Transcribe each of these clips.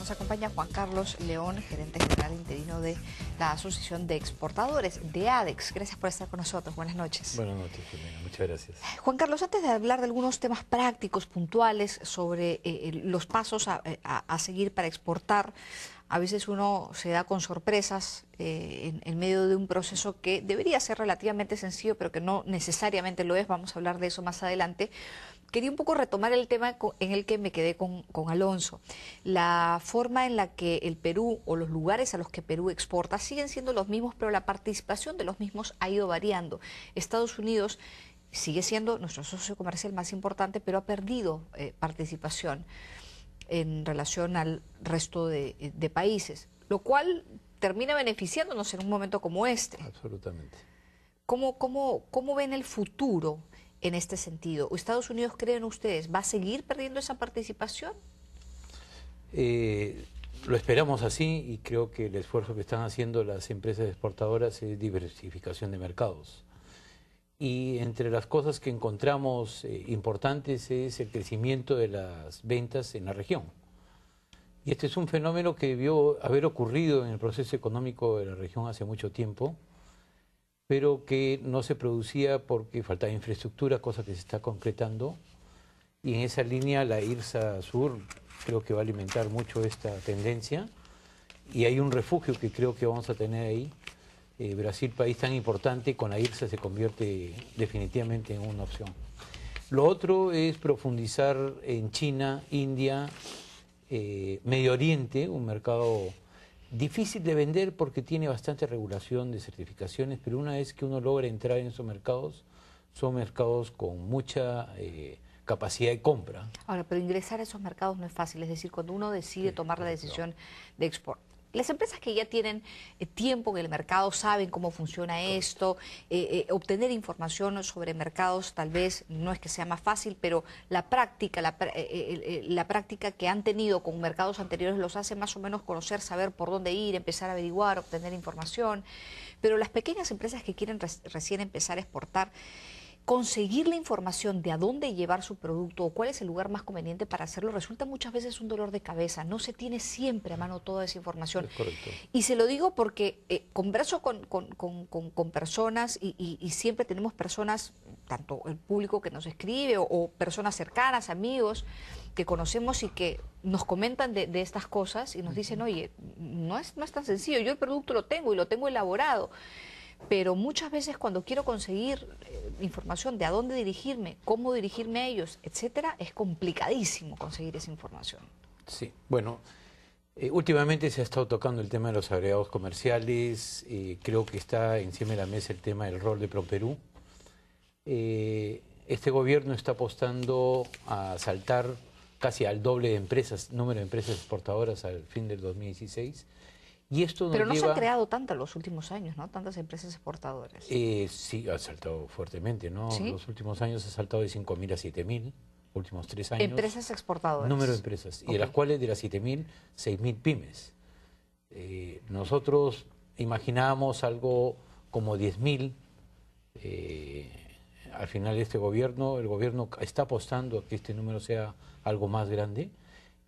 Nos acompaña Juan Carlos León, gerente general interino de la Asociación de Exportadores de ADEX. Gracias por estar con nosotros. Buenas noches. Buenas noches, Jimena. Muchas gracias. Juan Carlos, antes de hablar de algunos temas prácticos, puntuales, sobre eh, eh, los pasos eh, a, seguir para exportar, a veces uno se da con sorpresas en, medio de un proceso que debería ser relativamente sencillo, pero que no necesariamente lo es. Vamos a hablar de eso más adelante quería un poco retomar el tema en el que me quedé con, Alonso. La forma en la que el Perú o los lugares a los que Perú exporta siguen siendo los mismos, pero la participación de los mismos ha ido variando. Estados Unidos sigue siendo nuestro socio comercial más importante, pero ha perdido eh, participación en relación al resto de, países, lo cual termina beneficiándonos en un momento como este. Absolutamente. ¿Cómo, cómo, cómo ven el futuro en este sentido. ¿Estados Unidos, creen ustedes, va a seguir perdiendo esa participación? Eh, lo esperamos así y creo que el esfuerzo que están haciendo las empresas exportadoras es diversificación de mercados. Y entre las cosas que encontramos eh, importantes es el crecimiento de las ventas en la región. Y este es un fenómeno que debió haber ocurrido en el proceso económico de la región hace mucho tiempo pero que no se producía porque faltaba infraestructura, cosa que se está concretando. Y en esa línea la IRSA Sur creo que va a alimentar mucho esta tendencia. Y hay un refugio que creo que vamos a tener ahí. Eh, Brasil, país tan importante, con la IRSA se convierte definitivamente en una opción. Lo otro es profundizar en China, India, eh, Medio Oriente, un mercado Difícil de vender porque tiene bastante regulación de certificaciones, pero una vez que uno logra entrar en esos mercados, son mercados con mucha eh, capacidad de compra. Ahora, pero ingresar a esos mercados no es fácil, es decir, cuando uno decide tomar la decisión de exportar las empresas que ya tienen eh, tiempo en el mercado saben cómo funciona esto, eh, eh, obtener información sobre mercados tal vez no es que sea más fácil, pero la práctica, la, práctica que han tenido con mercados anteriores los hace más o menos conocer, saber por dónde ir, empezar a averiguar, obtener información. Pero las pequeñas empresas que quieren recién empezar a exportar, conseguir la información de a dónde llevar su producto o cuál es el lugar más conveniente para hacerlo resulta muchas veces un dolor de cabeza. No se tiene siempre a mano toda esa información. Y se lo digo porque eh, converso con, con, con, con personas y, siempre tenemos personas, tanto el público que nos escribe o, personas cercanas, amigos, que conocemos y que nos comentan de, de, estas cosas y nos dicen, oye, no es, no es tan sencillo, yo el producto lo tengo y lo tengo elaborado pero muchas veces cuando quiero conseguir eh, información de a dónde dirigirme, cómo dirigirme a ellos, etcétera, es complicadísimo conseguir esa información. Sí, bueno, eh, últimamente se ha estado tocando el tema de los agregados comerciales, eh, creo que está encima de la mesa el tema del rol de ProPerú. este gobierno está apostando a saltar casi al doble de empresas, número de empresas exportadoras al fin del 2016. Pero no se han creado tantas los últimos años, ¿no? Tantas empresas exportadoras. Eh, sí, ha saltado fuertemente, ¿no? Los últimos años ha saltado de 5.000 a 7.000, últimos tres años. Empresas exportadoras. Número de empresas, y de las cuales de las 7.000, 6.000 pymes. Eh, nosotros imaginábamos algo como 10.000. Eh, al final de este gobierno, el gobierno está apostando a que este número sea algo más grande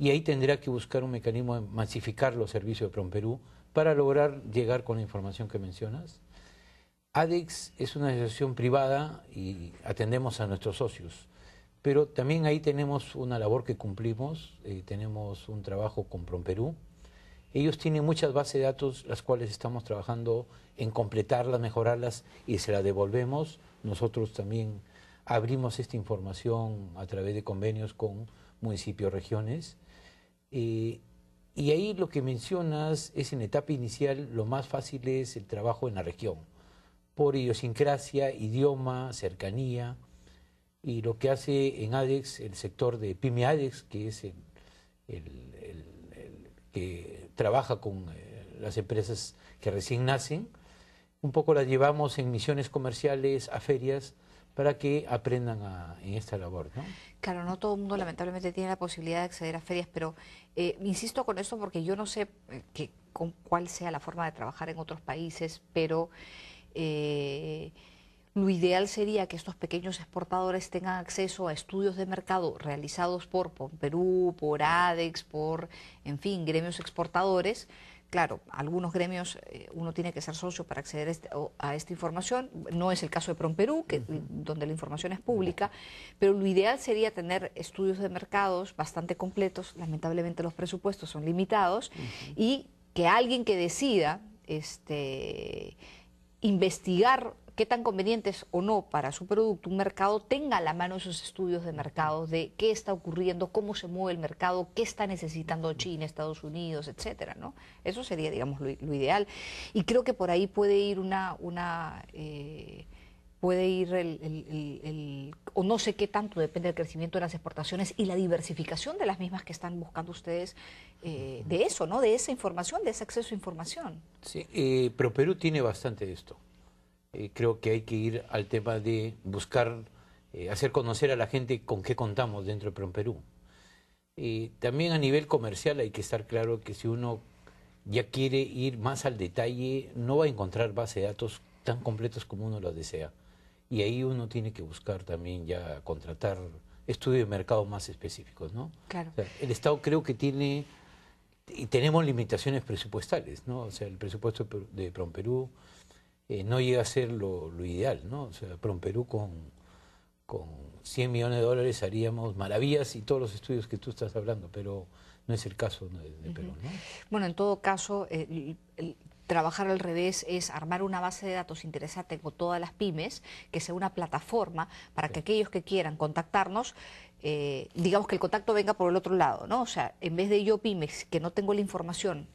y ahí tendrá que buscar un mecanismo de masificar los servicios de PromPerú para lograr llegar con la información que mencionas. ADEX es una asociación privada y atendemos a nuestros socios, pero también ahí tenemos una labor que cumplimos, eh, tenemos un trabajo con PromPerú. Ellos tienen muchas bases de datos, las cuales estamos trabajando en completarlas, mejorarlas y se las devolvemos. Nosotros también abrimos esta información a través de convenios con municipios, regiones. Eh, y ahí lo que mencionas es en etapa inicial lo más fácil es el trabajo en la región, por idiosincrasia, idioma, cercanía, y lo que hace en ADEX el sector de PYME ADEX, que es el, que trabaja con eh, las empresas que recién nacen, un poco las llevamos en misiones comerciales, a ferias, para que aprendan en esta labor, ¿no? Claro, no todo el mundo lamentablemente tiene la posibilidad de acceder a ferias, pero eh, insisto con esto porque yo no sé eh, con cuál sea la forma de trabajar en otros países, pero eh, lo ideal sería que estos pequeños exportadores tengan acceso a estudios de mercado realizados por Perú, por ADEX, por, en fin, gremios exportadores, claro, algunos gremios eh, uno tiene que ser socio para acceder a, este, esta información, no es el caso de PromPerú, donde la información es pública, pero lo ideal sería tener estudios de mercados bastante completos, lamentablemente los presupuestos son limitados, y que alguien que decida este, investigar qué tan convenientes o no para su producto un mercado tenga a la mano esos estudios de mercado, de qué está ocurriendo, cómo se mueve el mercado, qué está necesitando China, Estados Unidos, etcétera, ¿no? Eso sería, digamos, lo, ideal. Y creo que por ahí puede ir una, una eh, puede ir el, el, o no sé qué tanto depende del crecimiento de las exportaciones y la diversificación de las mismas que están buscando ustedes eh, de eso, ¿no? De esa información, de ese acceso a información. Sí, eh, pero Perú tiene bastante de esto. Eh, creo que hay que ir al tema de buscar, eh, hacer conocer a la gente con qué contamos dentro de PromPerú. Eh, también a nivel comercial hay que estar claro que si uno ya quiere ir más al detalle, no va a encontrar base de datos tan completos como uno lo desea. Y ahí uno tiene que buscar también ya contratar estudios de mercado más específicos, ¿no? Claro. el Estado creo que tiene y tenemos limitaciones presupuestales, ¿no? O sea, el presupuesto de perú. Eh, no llega a ser lo, ideal, ¿no? O sea, Perú con, con 100 millones de dólares haríamos maravillas y todos los estudios que tú estás hablando, pero no es el caso de, Perú, ¿no? Bueno, en todo caso, eh, trabajar al revés es armar una base de datos interesante con todas las pymes, que sea una plataforma para que aquellos que quieran contactarnos, eh, digamos que el contacto venga por el otro lado, ¿no? O sea, en vez de yo pymes, que no tengo la información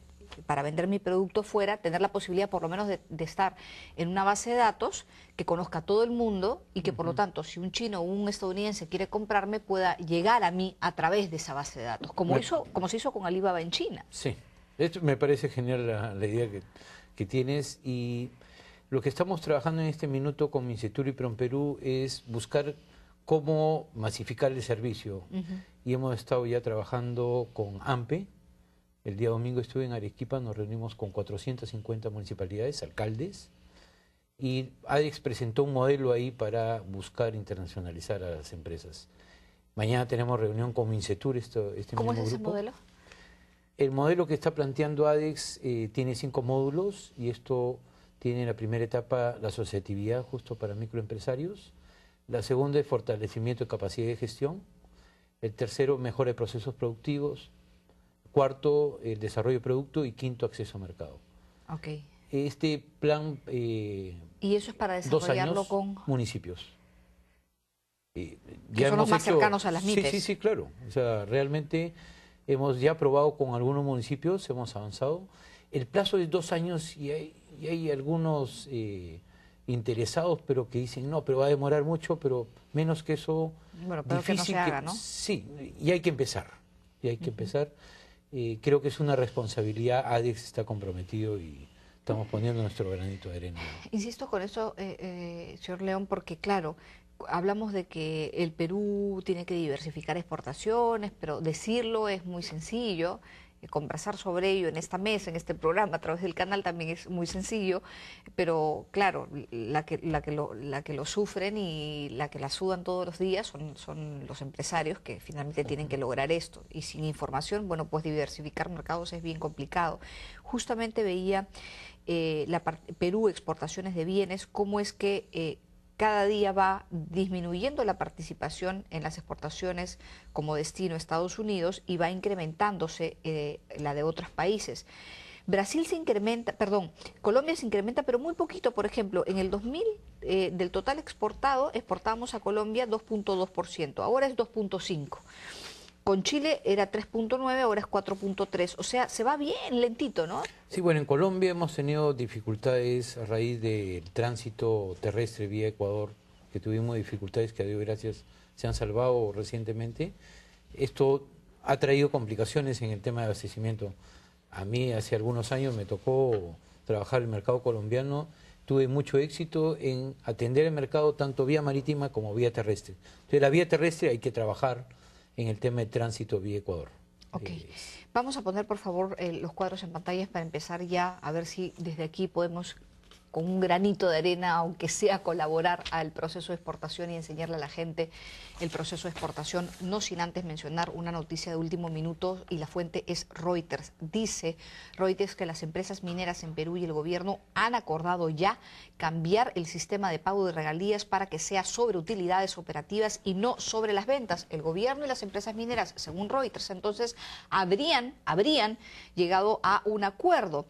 para vender mi producto fuera, tener la posibilidad por lo menos de, estar en una base de datos que conozca todo el mundo y que por lo tanto si un chino o un estadounidense quiere comprarme pueda llegar a mí a través de esa base de datos, como, como se hizo con Alibaba en China. Sí, me parece genial la, idea que, tienes y lo que estamos trabajando en este minuto con Instituto y Perú es buscar cómo masificar el servicio. Y hemos estado ya trabajando con AMPE, el día domingo estuve en Arequipa, nos reunimos con 450 municipalidades, alcaldes, y ADEX presentó un modelo ahí para buscar internacionalizar a las empresas. Mañana tenemos reunión con Mincetur, este ¿Cómo es ese modelo? El modelo que está planteando ADEX eh, tiene cinco módulos y esto tiene la primera etapa la asociatividad justo para microempresarios, la segunda es fortalecimiento de capacidad de gestión, el tercero mejora de procesos productivos, cuarto, el eh, desarrollo de producto y quinto, acceso a mercado. Okay. Este plan... Eh, ¿Y eso es para desarrollarlo con...? municipios. Eh, que son los más cercanos a las MIPES. Sí, sí, sí, claro. O sea, realmente hemos ya probado con algunos municipios, hemos avanzado. El plazo es dos años y hay, hay algunos eh, interesados, pero que dicen, no, pero va a demorar mucho, pero menos que eso... Bueno, difícil que no haga, ¿no? sí, y hay que empezar, y hay que empezar creo que es una responsabilidad. ADEX está comprometido y estamos poniendo nuestro granito de arena. Insisto con eso, eh, eh, señor León, porque claro, hablamos de que el Perú tiene que diversificar exportaciones, pero decirlo es muy sencillo. Eh, conversar sobre ello en esta mesa, en este programa, a través del canal también es muy sencillo, pero claro, la que, la que, lo, la que lo sufren y la que la sudan todos los días son, son los empresarios que finalmente tienen que lograr esto. Y sin información, bueno, pues diversificar mercados es bien complicado. Justamente veía eh, Perú exportaciones de bienes, cómo es que eh, cada día va disminuyendo la participación en las exportaciones como destino a Estados Unidos y va incrementándose eh, la de otros países. Brasil se incrementa, perdón, Colombia se incrementa, pero muy poquito. Por ejemplo, en el 2000 eh, del total exportado, exportamos a Colombia 2.2%, ahora es 2.5% con Chile era 3.9, ahora es 4.3. O sea, se va bien lentito, ¿no? Sí, bueno, en Colombia hemos tenido dificultades a raíz del tránsito terrestre vía Ecuador, que tuvimos dificultades que a Dios gracias se han salvado recientemente. Esto ha traído complicaciones en el tema de abastecimiento. A mí hace algunos años me tocó trabajar el mercado colombiano tuve mucho éxito en atender el mercado tanto vía marítima como vía terrestre. Entonces la vía terrestre hay que trabajar en el tema de tránsito vía Ecuador. Ok. Eh, Vamos a poner, por favor, eh, los cuadros en pantalla para empezar ya a ver si desde aquí podemos con un granito de arena, aunque sea colaborar al proceso de exportación y enseñarle a la gente el proceso de exportación, no sin antes mencionar una noticia de último minuto y la fuente es Reuters. Dice Reuters que las empresas mineras en Perú y el gobierno han acordado ya cambiar el sistema de pago de regalías para que sea sobre utilidades operativas y no sobre las ventas. El gobierno y las empresas mineras, según Reuters, entonces habrían, habrían llegado a un acuerdo.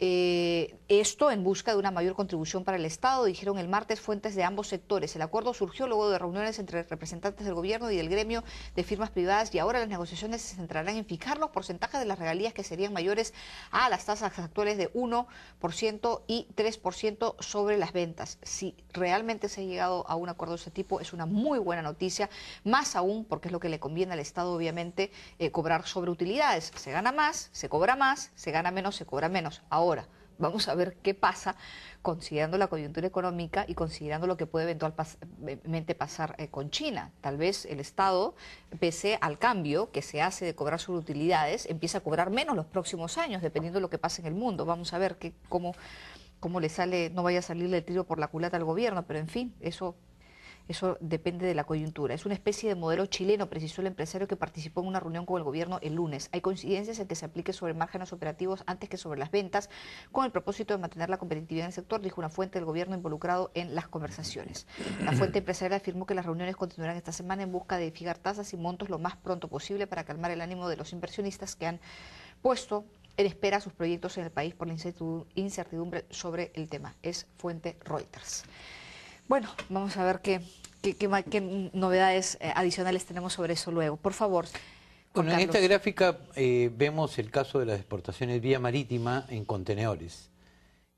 Eh, esto en busca de una mayor contribución para el Estado, dijeron el martes fuentes de ambos sectores. El acuerdo surgió luego de reuniones entre representantes del gobierno y del gremio de firmas privadas y ahora las negociaciones se centrarán en fijar los porcentajes de las regalías que serían mayores a las tasas actuales de 1% y 3% sobre las ventas. Si realmente se ha llegado a un acuerdo de ese tipo es una muy buena noticia, más aún porque es lo que le conviene al Estado obviamente eh, cobrar sobre utilidades. Se gana más, se cobra más, se gana menos, se cobra menos ahora. Vamos a ver qué pasa considerando la coyuntura económica y considerando lo que puede eventualmente pasar eh, con China. Tal vez el Estado, pese al cambio que se hace de cobrar sus utilidades, empieza a cobrar menos los próximos años, dependiendo de lo que pase en el mundo. Vamos a ver cómo, cómo le sale, no vaya a salirle el tiro por la culata al gobierno, pero en fin, eso eso depende de la coyuntura. Es una especie de modelo chileno, precisó el empresario que participó en una reunión con el gobierno el lunes. Hay coincidencias en que se aplique sobre márgenes operativos antes que sobre las ventas, con el propósito de mantener la competitividad en el sector, dijo una fuente del gobierno involucrado en las conversaciones. La fuente empresarial afirmó que las reuniones continuarán esta semana en busca de fijar tasas y montos lo más pronto posible para calmar el ánimo de los inversionistas que han puesto en espera sus proyectos en el país por la incertidumbre sobre el tema. Es fuente Reuters. Bueno, vamos a ver qué, novedades eh, adicionales tenemos sobre eso luego. Por favor. Bueno, en esta gráfica eh, vemos el caso de las exportaciones vía marítima en contenedores.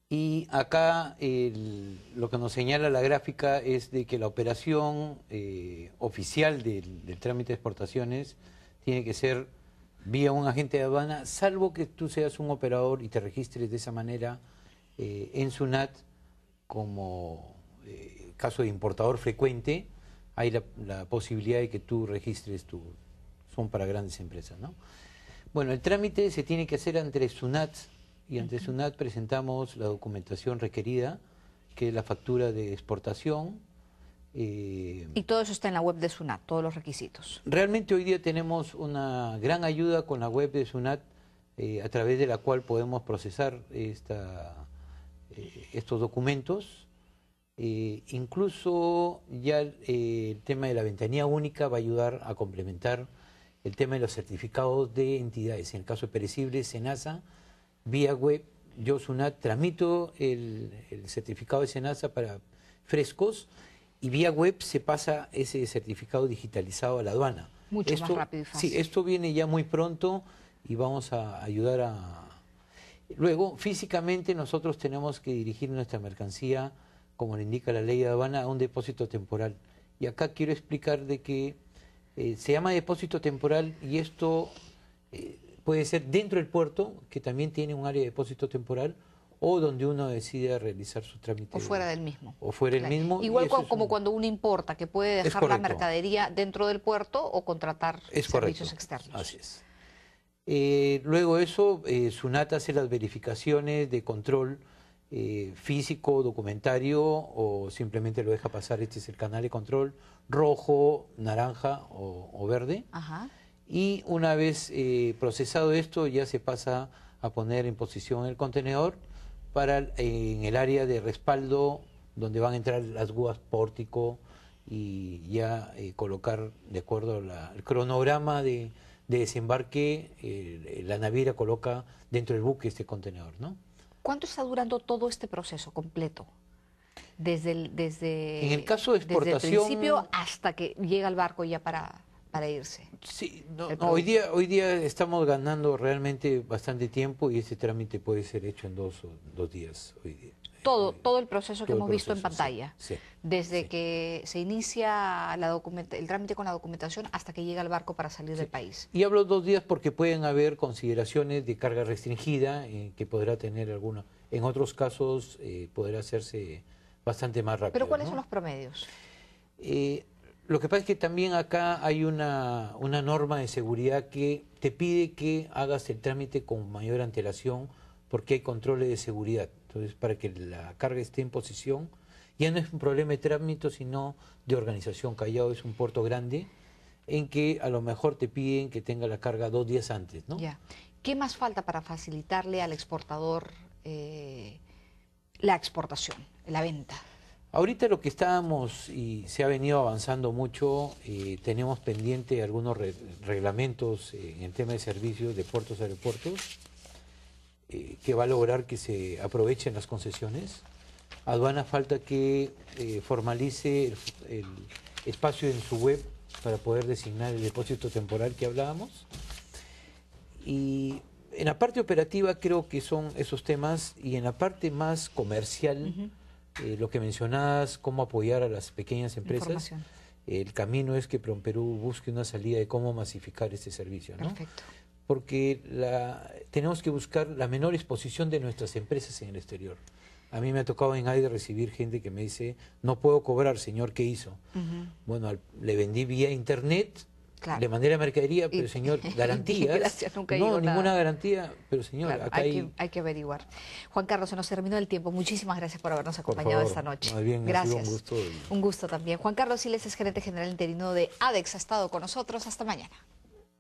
Y acá lo que nos señala la gráfica es de que la operación eh, oficial del, trámite de exportaciones tiene que ser vía un agente de aduana, salvo que tú seas un operador y te registres de esa manera en SUNAT como caso de importador frecuente, hay la, posibilidad de que tú registres tu... Son para grandes empresas, ¿no? Bueno, el trámite se tiene que hacer ante SUNAT y ante SUNAT presentamos la documentación requerida, que es la factura de exportación. Eh, y todo eso está en la web de SUNAT, todos los requisitos. Realmente hoy día tenemos una gran ayuda con la web de SUNAT, eh, a través de la cual podemos procesar esta, eh, estos documentos eh, incluso ya eh, el tema de la ventanilla única va a ayudar a complementar el tema de los certificados de entidades. En el caso de perecibles, SENASA, vía web, yo SUNAT tramito el, certificado de SENASA para frescos y vía web se pasa ese certificado digitalizado a la aduana. Mucho más rápido y Sí, esto viene ya muy pronto y vamos a ayudar a... Luego, físicamente nosotros tenemos que dirigir nuestra mercancía como le indica la ley de Habana, a un depósito temporal. Y acá quiero explicar de que eh, se llama depósito temporal y esto eh, puede ser dentro del puerto, que también tiene un área de depósito temporal, o donde uno decide realizar su trámite. O fuera del mismo. O fuera del mismo. Igual como, cuando uno importa, que puede dejar la mercadería dentro del puerto o contratar es servicios externos. Así es. Eh, luego eso, Sunat hace las verificaciones de control eh, físico, documentario, o simplemente lo deja pasar, este es el canal de control, rojo, naranja o, verde. Y una vez eh, procesado esto, ya se pasa a poner en posición el contenedor para en el área de respaldo donde van a entrar las guas pórtico y ya eh, colocar de acuerdo al cronograma de, desembarque la naviera coloca dentro del buque este contenedor, ¿no? ¿Cuánto está durando todo este proceso completo? Desde el, desde, el caso principio hasta que llega el barco ya para irse. Sí, hoy, día, hoy día estamos ganando realmente bastante tiempo y ese trámite puede ser hecho en dos, dos días hoy día. Todo, eh, todo el proceso que hemos visto en pantalla, desde que se inicia la el trámite con la documentación hasta que llega el barco para salir del país. Y hablo dos días porque pueden haber consideraciones de carga restringida eh, que podrá tener alguna. En otros casos eh, podrá hacerse bastante más rápido. Pero ¿cuáles son los promedios? Eh, lo que pasa es que también acá hay una, norma de seguridad que te pide que hagas el trámite con mayor antelación porque hay controles de seguridad. Entonces, para que la carga esté en posición, ya no es un problema de trámite, sino de organización. Callao es un puerto grande en que a lo mejor te piden que tenga la carga dos días antes, ¿no? ¿Qué más falta para facilitarle al exportador eh, la exportación, la venta? Ahorita lo que estábamos y se ha venido avanzando mucho, eh, tenemos pendiente algunos reglamentos eh, en tema de servicios de puertos, aeropuertos, eh, que va a lograr que se aprovechen las concesiones. Aduana falta que formalice el, espacio en su web para poder designar el depósito temporal que hablábamos. Y en la parte operativa creo que son esos temas y en la parte más comercial... Eh, lo que mencionabas, cómo apoyar a las pequeñas empresas. El camino es que PROMPERÚ busque una salida de cómo masificar este servicio. ¿no? Porque la, tenemos que buscar la menor exposición de nuestras empresas en el exterior. A mí me ha tocado en aire recibir gente que me dice, no puedo cobrar, señor, ¿qué hizo? Bueno, le vendí vía internet, de manera mercadería, pero señor, garantías. nunca No, ninguna garantía, pero señor, acá hay, hay... Que, averiguar. Juan Carlos, se nos terminó el tiempo. Muchísimas gracias por habernos acompañado esta noche. bien, gracias. un gusto. Un gusto también. Juan Carlos Siles es gerente general interino de ADEX. Ha estado con nosotros. Hasta mañana.